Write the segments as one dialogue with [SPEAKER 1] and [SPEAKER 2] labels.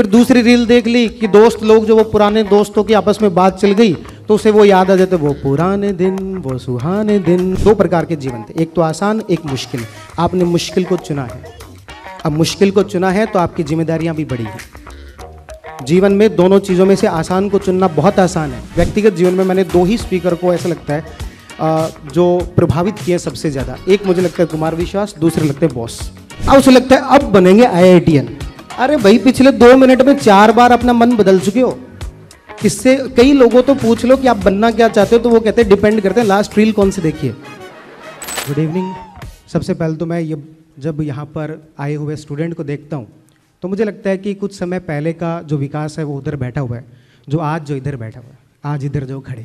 [SPEAKER 1] फिर दूसरी रील देख ली कि दोस्त लोग जो वो पुराने दोस्तों की आपस में बात चल गई तो उसे वो याद आ जाते वो पुराने दिन वो सुहाने दिन दो प्रकार के जीवन थे एक तो आसान एक मुश्किल आपने मुश्किल को चुना है अब मुश्किल को चुना है तो आपकी जिम्मेदारियां भी बढ़ी हैं जीवन में दोनों चीज़ों में से आसान को चुनना बहुत आसान है व्यक्तिगत जीवन में मैंने दो ही स्पीकर को ऐसा लगता है जो प्रभावित किए सबसे ज़्यादा एक मुझे लगता है कुमार विश्वास दूसरे लगते हैं बॉस अब उसे लगता है अब बनेंगे आई अरे भाई पिछले दो मिनट में चार बार अपना मन बदल चुके हो इससे कई लोगों तो पूछ लो कि आप बनना क्या चाहते हो तो वो कहते हैं डिपेंड करते हैं लास्ट रील कौन से देखिए गुड इवनिंग सबसे पहले तो मैं ये जब यहाँ पर आए हुए स्टूडेंट को देखता हूँ तो मुझे लगता है कि कुछ समय पहले का जो विकास है वो उधर बैठा हुआ है जो आज जो इधर बैठा हुआ है आज इधर जो खड़े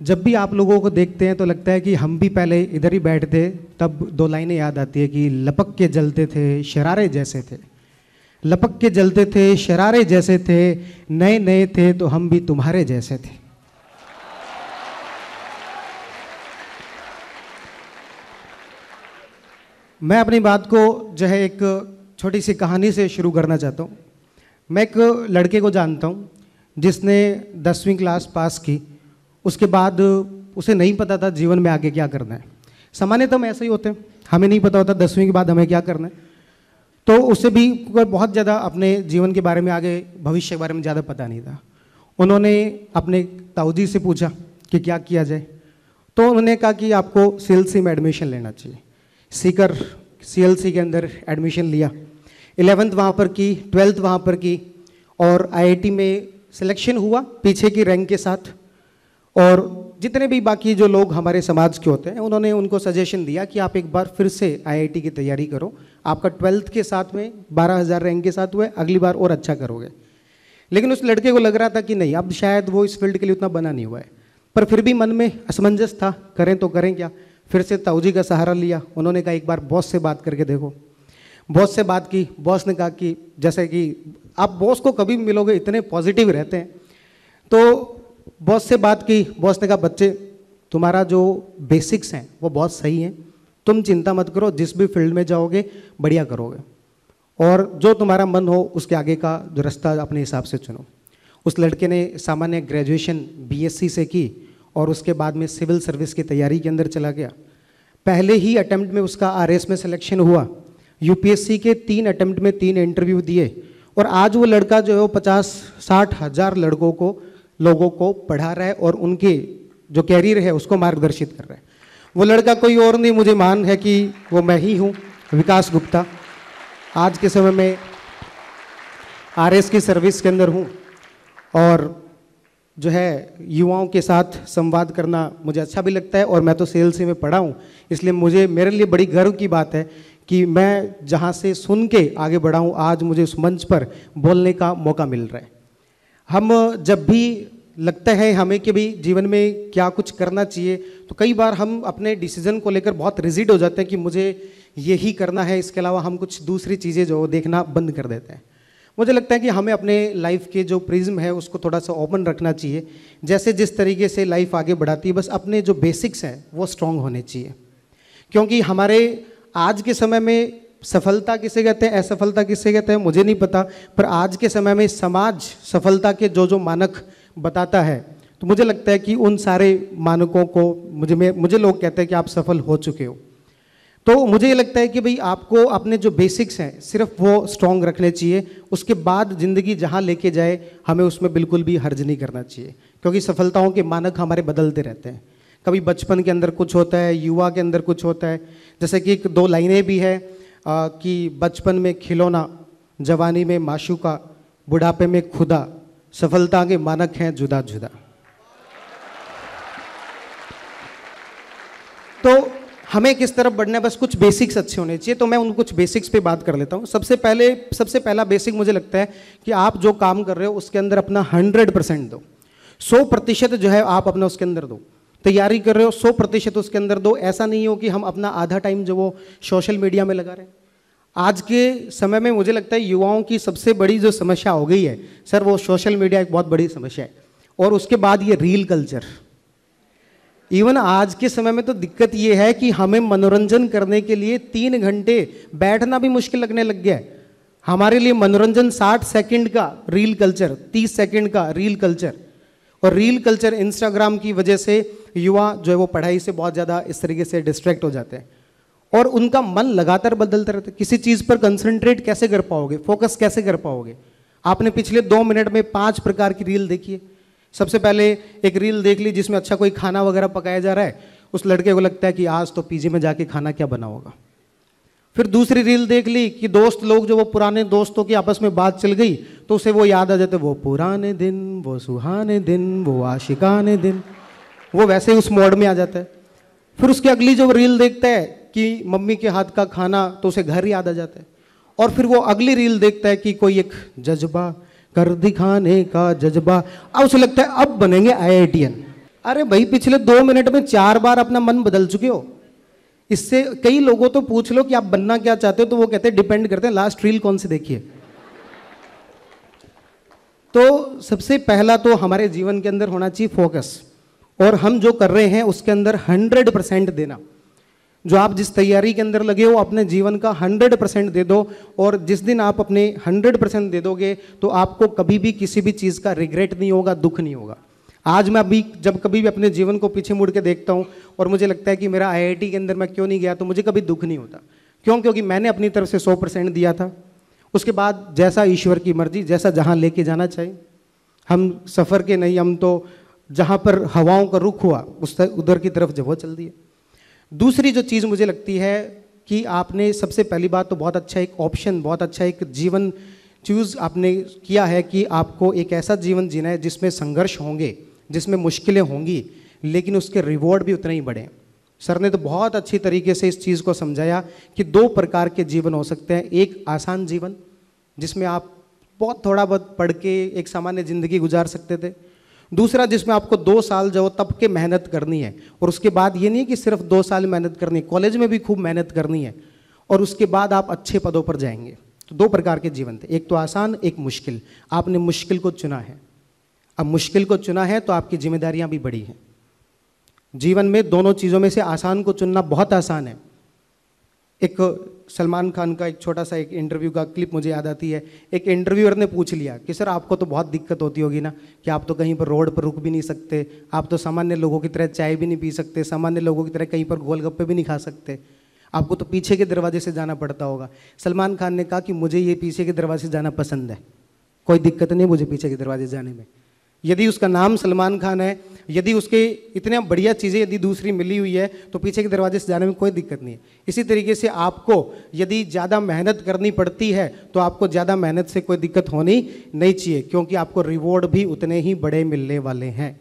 [SPEAKER 1] जब भी आप लोगों को देखते हैं तो लगता है कि हम भी पहले इधर ही बैठते तब दो लाइनें याद आती है कि लपक के जलते थे शरारे जैसे थे लपक के जलते थे शरारे जैसे थे नए नए थे तो हम भी तुम्हारे जैसे थे मैं अपनी बात को जो है एक छोटी सी कहानी से शुरू करना चाहता हूँ मैं एक लड़के को जानता हूँ जिसने दसवीं क्लास पास की उसके बाद उसे नहीं पता था जीवन में आगे क्या करना है सामान्यतः हम ऐसे ही होते हैं हमें नहीं पता होता दसवीं के बाद हमें क्या करना है तो उसे भी बहुत ज़्यादा अपने जीवन के बारे में आगे भविष्य के बारे में ज़्यादा पता नहीं था उन्होंने अपने ताऊजी से पूछा कि क्या किया जाए तो उन्होंने कहा कि आपको सी में एडमिशन लेना चाहिए सीकर सी के अंदर एडमिशन लिया एलेवेंथ वहाँ पर की ट्वेल्थ वहाँ पर की और आईआईटी में सिलेक्शन हुआ पीछे की रैंक के साथ और जितने भी बाकी जो लोग हमारे समाज के होते हैं उन्होंने उनको सजेशन दिया कि आप एक बार फिर से आईआईटी की तैयारी करो आपका ट्वेल्थ के साथ में बारह हज़ार रैंक के साथ हुए अगली बार और अच्छा करोगे लेकिन उस लड़के को लग रहा था कि नहीं अब शायद वो इस फील्ड के लिए उतना बना नहीं हुआ है पर फिर भी मन में असमंजस था करें तो करें क्या फिर से ताऊजी का सहारा लिया उन्होंने कहा एक बार बॉस से बात करके देखो बॉस से बात की बॉस ने कहा कि जैसे कि आप बॉस को कभी मिलोगे इतने पॉजिटिव रहते हैं तो बॉस से बात की बॉस ने कहा बच्चे तुम्हारा जो बेसिक्स हैं वो बहुत सही हैं तुम चिंता मत करो जिस भी फील्ड में जाओगे बढ़िया करोगे और जो तुम्हारा मन हो उसके आगे का जो रास्ता अपने हिसाब से चुनो उस लड़के ने सामान्य ग्रेजुएशन बीएससी से की और उसके बाद में सिविल सर्विस की तैयारी के अंदर चला गया पहले ही अटैम्प्ट में उसका आर में सिलेक्शन हुआ यू के तीन अटैम्प्ट में तीन इंटरव्यू दिए और आज वो लड़का जो है वो पचास साठ हज़ार लड़कों को लोगों को पढ़ा रहा है और उनके जो कैरियर है उसको मार्गदर्शित कर रहा है वो लड़का कोई और नहीं मुझे मान है कि वो मैं ही हूँ विकास गुप्ता आज के समय में आर की सर्विस के अंदर हूँ और जो है युवाओं के साथ संवाद करना मुझे अच्छा भी लगता है और मैं तो सेल से में पढ़ा हूँ इसलिए मुझे मेरे लिए बड़ी गर्व की बात है कि मैं जहाँ से सुन के आगे बढ़ाऊँ आज मुझे उस मंच पर बोलने का मौका मिल रहा है हम जब भी लगता है हमें कि भाई जीवन में क्या कुछ करना चाहिए तो कई बार हम अपने डिसीजन को लेकर बहुत रिजिड हो जाते हैं कि मुझे यही करना है इसके अलावा हम कुछ दूसरी चीज़ें जो देखना बंद कर देते हैं मुझे लगता है कि हमें अपने लाइफ के जो प्रिज्म है उसको थोड़ा सा ओपन रखना चाहिए जैसे जिस तरीके से लाइफ आगे बढ़ाती है बस अपने जो बेसिक्स हैं वो स्ट्रॉन्ग होने चाहिए क्योंकि हमारे आज के समय में सफलता किसे कहते हैं असफलता किसे कहते हैं मुझे नहीं पता पर आज के समय में समाज सफलता के जो जो मानक बताता है तो मुझे लगता है कि उन सारे मानकों को मुझे में मुझे लोग कहते हैं कि आप सफल हो चुके हो तो मुझे ये लगता है कि भाई आपको अपने जो बेसिक्स हैं सिर्फ वो स्ट्रॉन्ग रखने चाहिए उसके बाद ज़िंदगी जहाँ लेके जाए हमें उसमें बिल्कुल भी हर्ज नहीं करना चाहिए क्योंकि सफलताओं के मानक हमारे बदलते रहते हैं कभी बचपन के अंदर कुछ होता है युवा के अंदर कुछ होता है जैसे कि एक दो लाइनें भी हैं कि बचपन में खिलौना जवानी में माशूका बुढ़ापे में खुदा सफलता के मानक हैं जुदा जुदा तो हमें किस तरफ बढ़ना है बस कुछ बेसिक्स अच्छे होने चाहिए तो मैं उन कुछ बेसिक्स पे बात कर लेता हूँ सबसे पहले सबसे पहला बेसिक मुझे लगता है कि आप जो काम कर रहे हो उसके अंदर अपना हंड्रेड परसेंट दो सौ प्रतिशत जो है आप अपना उसके अंदर दो तैयारी कर रहे हो सौ प्रतिशत उसके अंदर दो ऐसा नहीं हो कि हम अपना आधा टाइम जो वो सोशल मीडिया में लगा रहे हैं आज के समय में मुझे लगता है युवाओं की सबसे बड़ी जो समस्या हो गई है सर वो सोशल मीडिया एक बहुत बड़ी समस्या है और उसके बाद ये रील कल्चर इवन आज के समय में तो दिक्कत ये है कि हमें मनोरंजन करने के लिए तीन घंटे बैठना भी मुश्किल लगने लग गया है हमारे लिए मनोरंजन 60 सेकंड का रील कल्चर 30 सेकंड का रील कल्चर और रील कल्चर इंस्टाग्राम की वजह से युवा जो है वो पढ़ाई से बहुत ज़्यादा इस तरीके से डिस्ट्रैक्ट हो जाते हैं और उनका मन लगातार बदलता रहता है किसी चीज़ पर कंसंट्रेट कैसे कर पाओगे फोकस कैसे कर पाओगे आपने पिछले दो मिनट में पाँच प्रकार की रील देखी है सबसे पहले एक रील देख ली जिसमें अच्छा कोई खाना वगैरह पकाया जा रहा है उस लड़के को लगता है कि आज तो पीजी में जाके खाना क्या बना होगा फिर दूसरी रील देख ली कि दोस्त लोग जो वो पुराने दोस्तों की आपस में बात चल गई तो उसे वो याद आ जाते वो पुराने दिन वो सुहाने दिन वो आशिकाने दिन वो वैसे ही उस मोड में आ जाता है फिर उसकी अगली जो रील देखता है कि मम्मी के हाथ का खाना तो उसे घर याद आ जाता है और फिर वो अगली रील देखता है कि कोई एक जज्बा कर दिखाने का जज्बा अब उसे लगता है अब बनेंगे आई अरे भाई पिछले दो मिनट में चार बार अपना मन बदल चुके हो इससे कई लोगों तो पूछ लो कि आप बनना क्या चाहते हो तो वो कहते हैं डिपेंड करते हैं लास्ट रील कौन सी देखिए तो सबसे पहला तो हमारे जीवन के अंदर होना चाहिए फोकस और हम जो कर रहे हैं उसके अंदर हंड्रेड परसेंट देना जो आप जिस तैयारी के अंदर लगे हो अपने जीवन का हंड्रेड परसेंट दे दो और जिस दिन आप अपने हंड्रेड परसेंट दे दोगे तो आपको कभी भी किसी भी चीज़ का रिग्रेट नहीं होगा दुख नहीं होगा आज मैं अभी जब कभी भी अपने जीवन को पीछे मुड़ के देखता हूँ और मुझे लगता है कि मेरा आई के अंदर मैं क्यों नहीं गया तो मुझे कभी दुख नहीं होता क्यों क्योंकि मैंने अपनी तरफ से सौ परसेंट दिया था उसके बाद जैसा ईश्वर की मर्जी जैसा जहाँ लेके जाना चाहिए हम सफ़र के नहीं हम तो जहाँ पर हवाओं का रुख हुआ उस उधर की तरफ जब चल दिए दूसरी जो चीज़ मुझे लगती है कि आपने सबसे पहली बात तो बहुत अच्छा एक ऑप्शन बहुत अच्छा एक जीवन चूज़ आपने किया है कि आपको एक ऐसा जीवन जीना है जिसमें संघर्ष होंगे जिसमें मुश्किलें होंगी लेकिन उसके रिवॉर्ड भी उतने ही बढ़े सर ने तो बहुत अच्छी तरीके से इस चीज़ को समझाया कि दो प्रकार के जीवन हो सकते हैं एक आसान जीवन जिसमें आप बहुत थोड़ा बहुत पढ़ के एक सामान्य ज़िंदगी गुजार सकते थे दूसरा जिसमें आपको दो साल जो तब के मेहनत करनी है और उसके बाद ये नहीं कि सिर्फ दो साल मेहनत करनी है कॉलेज में भी खूब मेहनत करनी है और उसके बाद आप अच्छे पदों पर जाएंगे तो दो प्रकार के जीवन थे एक तो आसान एक मुश्किल आपने मुश्किल को चुना है अब मुश्किल को चुना है तो आपकी जिम्मेदारियां भी बड़ी हैं जीवन में दोनों चीज़ों में से आसान को चुनना बहुत आसान है एक सलमान खान का एक छोटा सा एक इंटरव्यू का क्लिप मुझे याद आती है एक इंटरव्यूअर ने पूछ लिया कि सर आपको तो बहुत दिक्कत होती होगी ना कि आप तो कहीं पर रोड पर रुक भी नहीं सकते आप तो सामान्य लोगों की तरह चाय भी नहीं पी सकते सामान्य लोगों की तरह कहीं पर गोलगप्पे भी नहीं खा सकते आपको तो पीछे के दरवाजे से जाना पड़ता होगा सलमान खान ने कहा कि मुझे ये पीछे के दरवाजे से जाना पसंद है कोई दिक्कत नहीं मुझे पीछे के दरवाजे जाने में यदि उसका नाम सलमान खान है यदि उसके इतने बढ़िया चीज़ें यदि दूसरी मिली हुई है तो पीछे के दरवाजे से जाने में कोई दिक्कत नहीं है इसी तरीके से आपको यदि ज़्यादा मेहनत करनी पड़ती है तो आपको ज़्यादा मेहनत से कोई दिक्कत होनी नहीं चाहिए क्योंकि आपको रिवॉर्ड भी उतने ही बड़े मिलने वाले हैं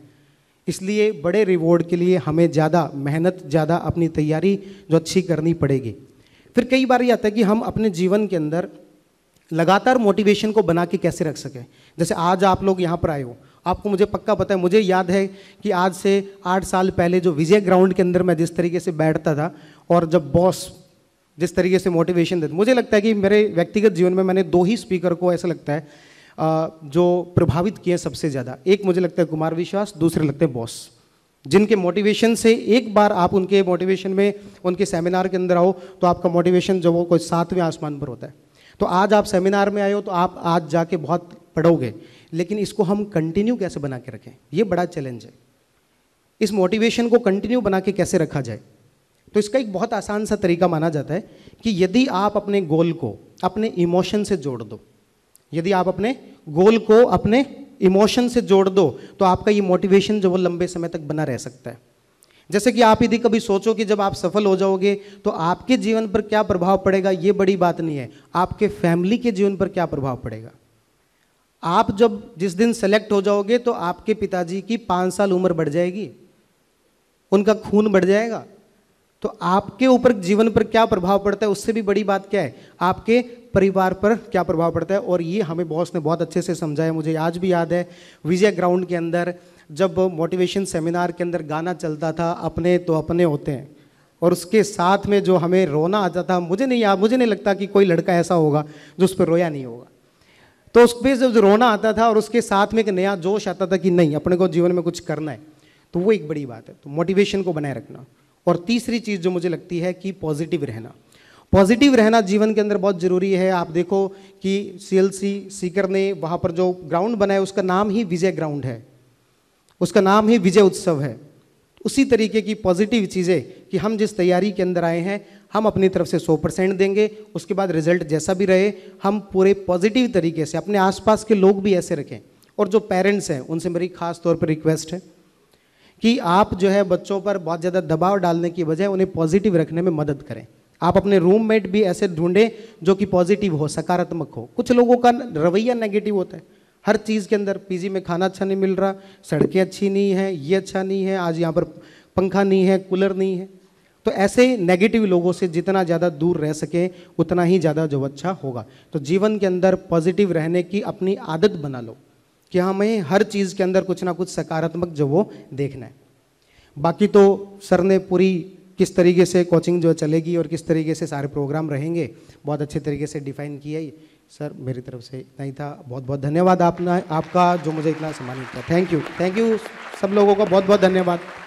[SPEAKER 1] इसलिए बड़े रिवॉर्ड के लिए हमें ज़्यादा मेहनत ज़्यादा अपनी तैयारी जो अच्छी करनी पड़ेगी फिर कई बार ये आता है कि हम अपने जीवन के अंदर लगातार मोटिवेशन को बना के कैसे रख सकें जैसे आज आप लोग यहाँ पर आए हो आपको मुझे पक्का पता है मुझे याद है कि आज से आठ साल पहले जो विजय ग्राउंड के अंदर मैं जिस तरीके से बैठता था और जब बॉस जिस तरीके से मोटिवेशन देते मुझे लगता है कि मेरे व्यक्तिगत जीवन में मैंने दो ही स्पीकर को ऐसा लगता है जो प्रभावित किए सबसे ज़्यादा एक मुझे लगता है कुमार विश्वास दूसरे लगते हैं बॉस जिनके मोटिवेशन से एक बार आप उनके मोटिवेशन में उनके सेमिनार के अंदर आओ तो आपका मोटिवेशन जब वो कोई सातवें आसमान पर होता है तो आज आप सेमिनार में आए हो तो आप आज जाके बहुत पढ़ोगे लेकिन इसको हम कंटिन्यू कैसे बना के रखें ये बड़ा चैलेंज है इस मोटिवेशन को कंटिन्यू बना के कैसे रखा जाए तो इसका एक बहुत आसान सा तरीका माना जाता है कि यदि आप अपने गोल को अपने इमोशन से जोड़ दो यदि आप अपने गोल को अपने इमोशन से जोड़ दो तो आपका ये मोटिवेशन जो वो लंबे समय तक बना रह सकता है जैसे कि आप यदि कभी सोचो कि जब आप सफल हो जाओगे तो आपके जीवन पर क्या प्रभाव पड़ेगा ये बड़ी बात नहीं है आपके फैमिली के जीवन पर क्या प्रभाव पड़ेगा आप जब जिस दिन सेलेक्ट हो जाओगे तो आपके पिताजी की पाँच साल उम्र बढ़ जाएगी उनका खून बढ़ जाएगा तो आपके ऊपर जीवन पर क्या प्रभाव पड़ता है उससे भी बड़ी बात क्या है आपके परिवार पर क्या प्रभाव पड़ता है और ये हमें बॉस ने बहुत अच्छे से समझाया मुझे आज भी याद है विजय ग्राउंड के अंदर जब मोटिवेशन सेमिनार के अंदर गाना चलता था अपने तो अपने होते हैं और उसके साथ में जो हमें रोना आता था मुझे नहीं याद मुझे नहीं लगता कि कोई लड़का ऐसा होगा जो उस पर रोया नहीं होगा तो उस पर जब रोना आता था और उसके साथ में एक नया जोश आता था कि नहीं अपने को जीवन में कुछ करना है तो वो एक बड़ी बात है तो मोटिवेशन को बनाए रखना और तीसरी चीज़ जो मुझे लगती है कि पॉजिटिव रहना पॉजिटिव रहना जीवन के अंदर बहुत ज़रूरी है आप देखो कि सी एल सी सीकर ने वहाँ पर जो ग्राउंड बनाया उसका नाम ही विजय ग्राउंड है उसका नाम ही विजय उत्सव है उसी तरीके की पॉजिटिव चीज़ें कि हम जिस तैयारी के अंदर आए हैं हम अपनी तरफ से 100 परसेंट देंगे उसके बाद रिजल्ट जैसा भी रहे हम पूरे पॉजिटिव तरीके से अपने आसपास के लोग भी ऐसे रखें और जो पेरेंट्स हैं उनसे मेरी खास तौर पर रिक्वेस्ट है कि आप जो है बच्चों पर बहुत ज़्यादा दबाव डालने की बजाय उन्हें पॉजिटिव रखने में मदद करें आप अपने रूममेट भी ऐसे ढूंढें जो कि पॉजिटिव हो सकारात्मक हो कुछ लोगों का रवैया नेगेटिव होता है हर चीज़ के अंदर पीजी में खाना अच्छा नहीं मिल रहा सड़कें अच्छी नहीं हैं ये अच्छा नहीं है आज यहाँ पर पंखा नहीं है कूलर नहीं है तो ऐसे नेगेटिव लोगों से जितना ज़्यादा दूर रह सके उतना ही ज़्यादा जो अच्छा होगा तो जीवन के अंदर पॉजिटिव रहने की अपनी आदत बना लो कि हमें हाँ, हर चीज़ के अंदर कुछ ना कुछ सकारात्मक जो वो देखना है बाकी तो सर ने पूरी किस तरीके से कोचिंग जो चलेगी और किस तरीके से सारे प्रोग्राम रहेंगे बहुत अच्छे तरीके से डिफाइन किया ही सर मेरी तरफ से इतना ही था बहुत बहुत धन्यवाद आपना आपका जो मुझे इतना सम्मानित किया थैंक यू थैंक यू सब लोगों का बहुत बहुत धन्यवाद